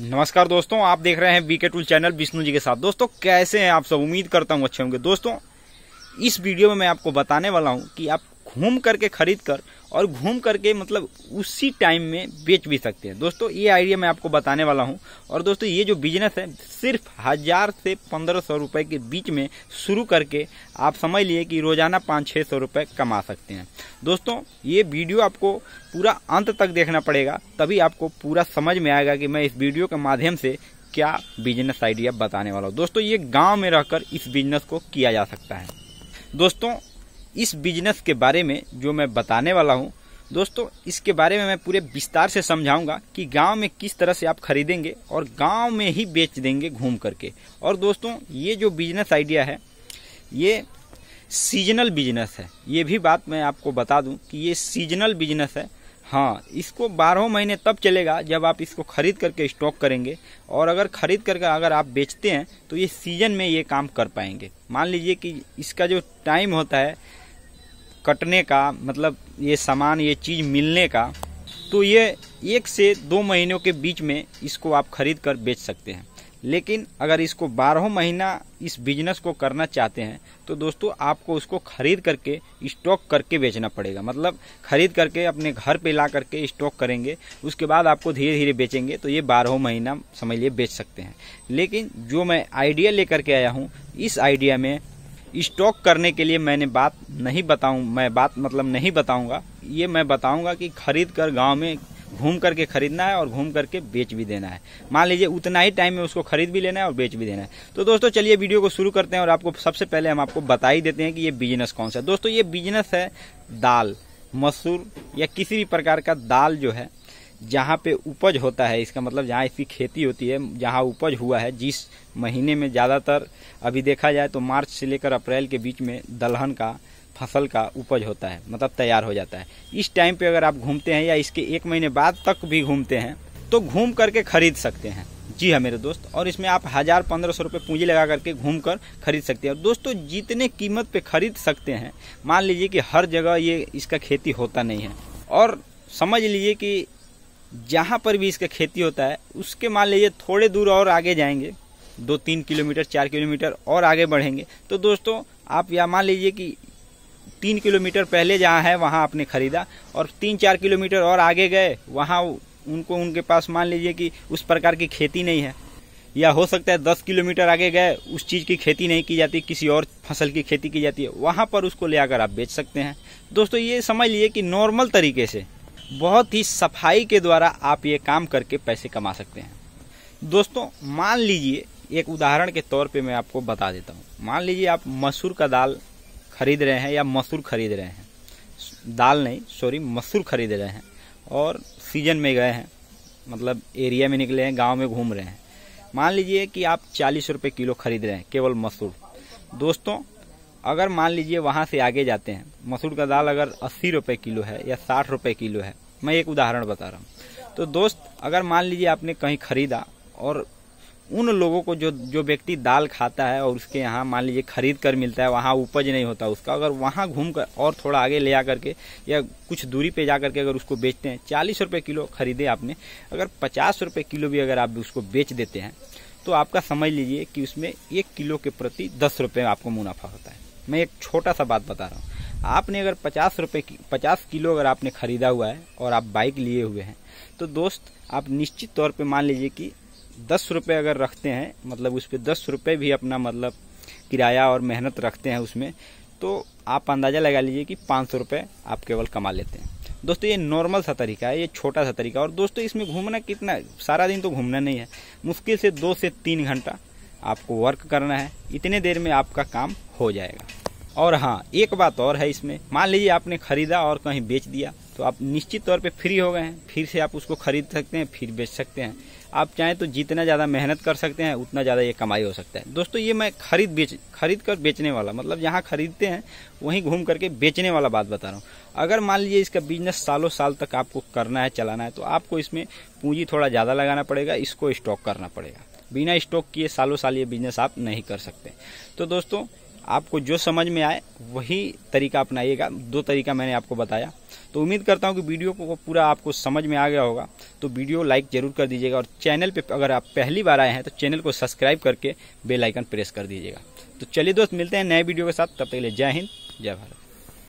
नमस्कार दोस्तों आप देख रहे हैं BK tool channel Vishnu ji के साथ दोस्तों कैसे हैं आप सब उम्मीद करता हूं अच्छे होंगे दोस्तों इस वीडियो में मैं आपको बताने वाला हूं कि आप घूम करके खरीद कर और घूम करके मतलब उसी टाइम में बेच भी सकते हैं दोस्तों ये आइडिया मैं आपको बताने वाला हूँ और दोस्तों ये जो बिजनेस है सिर्फ हज़ार से पंद्रह सौ रुपये के बीच में शुरू करके आप समझ लिए कि रोज़ाना पाँच छः सौ रुपये कमा सकते हैं दोस्तों ये वीडियो आपको पूरा अंत तक देखना पड़ेगा तभी आपको पूरा समझ में आएगा कि मैं इस वीडियो के माध्यम से क्या बिजनेस आइडिया बताने वाला हूँ दोस्तों ये गाँव में रहकर इस बिजनेस को किया जा सकता है दोस्तों इस बिजनेस के बारे में जो मैं बताने वाला हूँ दोस्तों इसके बारे में मैं पूरे विस्तार से समझाऊंगा कि गांव में किस तरह से आप खरीदेंगे और गांव में ही बेच देंगे घूम करके और दोस्तों ये जो बिजनेस आइडिया है ये सीजनल बिजनेस है ये भी बात मैं आपको बता दूं कि ये सीजनल बिजनेस है हाँ इसको बारहों महीने तब चलेगा जब आप इसको खरीद करके स्टॉक करेंगे और अगर खरीद करके अगर आप बेचते हैं तो ये सीजन में ये काम कर पाएंगे मान लीजिए कि इसका जो टाइम होता है कटने का मतलब ये सामान ये चीज़ मिलने का तो ये एक से दो महीनों के बीच में इसको आप खरीद कर बेच सकते हैं लेकिन अगर इसको बारह महीना इस बिजनेस को करना चाहते हैं तो दोस्तों आपको उसको खरीद करके स्टॉक करके बेचना पड़ेगा मतलब खरीद करके अपने घर पे ला करके स्टॉक करेंगे उसके बाद आपको धीरे धीरे बेचेंगे तो ये बारह महीना समझ लिए बेच सकते हैं लेकिन जो मैं आइडिया लेकर के आया हूँ इस आइडिया में स्टॉक करने के लिए मैंने बात नहीं बताऊँ मैं बात मतलब नहीं बताऊँगा ये मैं बताऊंगा कि खरीद कर गाँव में घूम करके खरीदना है और घूम करके बेच भी देना है मान लीजिए उतना ही टाइम में उसको खरीद भी लेना है और बेच भी देना है तो दोस्तों चलिए वीडियो को शुरू करते हैं और आपको सबसे पहले हम आपको बता ही देते हैं कि ये बिजनेस कौन सा है दोस्तों ये बिजनेस है दाल मसूर या किसी भी प्रकार का दाल जो है जहाँ पे उपज होता है इसका मतलब जहाँ इसकी खेती होती है जहाँ उपज हुआ है जिस महीने में ज़्यादातर अभी देखा जाए तो मार्च से लेकर अप्रैल के बीच में दलहन का फसल का उपज होता है मतलब तैयार हो जाता है इस टाइम पे अगर आप घूमते हैं या इसके एक महीने बाद तक भी घूमते हैं तो घूम करके खरीद सकते हैं जी हाँ मेरे दोस्त और इसमें आप हज़ार पंद्रह सौ रुपये पूंजी लगा करके घूम कर खरीद सकते हैं और दोस्तों जितने कीमत पे खरीद सकते हैं मान लीजिए कि हर जगह ये इसका खेती होता नहीं है और समझ लीजिए कि जहाँ पर भी इसका खेती होता है उसके मान लीजिए थोड़े दूर और आगे जाएंगे दो तीन किलोमीटर चार किलोमीटर और आगे बढ़ेंगे तो दोस्तों आप या मान लीजिए कि तीन किलोमीटर पहले जहाँ है वहाँ आपने खरीदा और तीन चार किलोमीटर और आगे गए वहाँ उनको उनके पास मान लीजिए कि उस प्रकार की खेती नहीं है या हो सकता है दस किलोमीटर आगे गए उस चीज़ की खेती नहीं की जाती किसी और फसल की खेती की जाती है वहाँ पर उसको ले आकर आप बेच सकते हैं दोस्तों ये समझ लीजिए कि नॉर्मल तरीके से बहुत ही सफाई के द्वारा आप ये काम करके पैसे कमा सकते हैं दोस्तों मान लीजिए एक उदाहरण के तौर पे मैं आपको बता देता हूँ मान लीजिए आप मसूर का दाल खरीद रहे हैं या मसूर खरीद रहे हैं दाल नहीं सॉरी मसूर खरीद रहे हैं और सीजन में गए हैं मतलब एरिया में निकले हैं गांव में घूम रहे हैं मान लीजिए कि आप चालीस रुपये किलो खरीद रहे हैं केवल मसूर दोस्तों अगर मान लीजिए वहाँ से आगे जाते हैं मसूर का दाल अगर अस्सी रुपये किलो है या साठ रुपये किलो है मैं एक उदाहरण बता रहा हूँ तो दोस्त अगर मान लीजिए आपने कहीं खरीदा और उन लोगों को जो जो व्यक्ति दाल खाता है और उसके यहाँ मान लीजिए खरीद कर मिलता है वहाँ उपज नहीं होता उसका अगर वहाँ घूम कर और थोड़ा आगे ले आ करके या कुछ दूरी पे जा करके अगर उसको बेचते हैं चालीस रुपये किलो खरीदे आपने अगर पचास रुपये किलो भी अगर आप उसको बेच देते हैं तो आपका समझ लीजिए कि उसमें एक किलो के प्रति दस रुपये आपको मुनाफा होता है मैं एक छोटा सा बात बता रहा हूँ आपने अगर पचास रुपये की पचास किलो अगर आपने खरीदा हुआ है और आप बाइक लिए हुए हैं तो दोस्त आप निश्चित तौर पे मान लीजिए कि दस रुपये अगर रखते हैं मतलब उस पर दस रुपये भी अपना मतलब किराया और मेहनत रखते हैं उसमें तो आप अंदाज़ा लगा लीजिए कि पाँच सौ रुपये आप केवल कमा लेते हैं दोस्तों ये नॉर्मल सा तरीका है ये छोटा सा तरीका और दोस्तों इसमें घूमना कितना सारा दिन तो घूमना नहीं है मुश्किल से दो से तीन घंटा आपको वर्क करना है इतने देर में आपका काम हो जाएगा और हाँ एक बात और है इसमें मान लीजिए आपने खरीदा और कहीं बेच दिया तो आप निश्चित तौर पे फ्री हो गए हैं फिर से आप उसको खरीद सकते हैं फिर बेच सकते हैं आप चाहें तो जितना ज़्यादा मेहनत कर सकते हैं उतना ज़्यादा ये कमाई हो सकता है दोस्तों ये मैं खरीद बेच खरीद कर बेचने वाला मतलब जहाँ खरीदते हैं वहीं घूम करके बेचने वाला बात बता रहा हूँ अगर मान लीजिए इसका बिजनेस सालों साल तक आपको करना है चलाना है तो आपको इसमें पूंजी थोड़ा ज़्यादा लगाना पड़ेगा इसको स्टॉक करना पड़ेगा बिना स्टॉक किए सालों साल ये बिजनेस आप नहीं कर सकते तो दोस्तों आपको जो समझ में आए वही तरीका अपनाइएगा दो तरीका मैंने आपको बताया तो उम्मीद करता हूँ कि वीडियो को पूरा आपको समझ में आ गया होगा तो वीडियो लाइक जरूर कर दीजिएगा और चैनल पे अगर आप पहली बार आए हैं तो चैनल को सब्सक्राइब करके बेल आइकन प्रेस कर दीजिएगा तो चलिए दोस्त मिलते हैं नए वीडियो के साथ तब तक के लिए जय हिंद जय भारत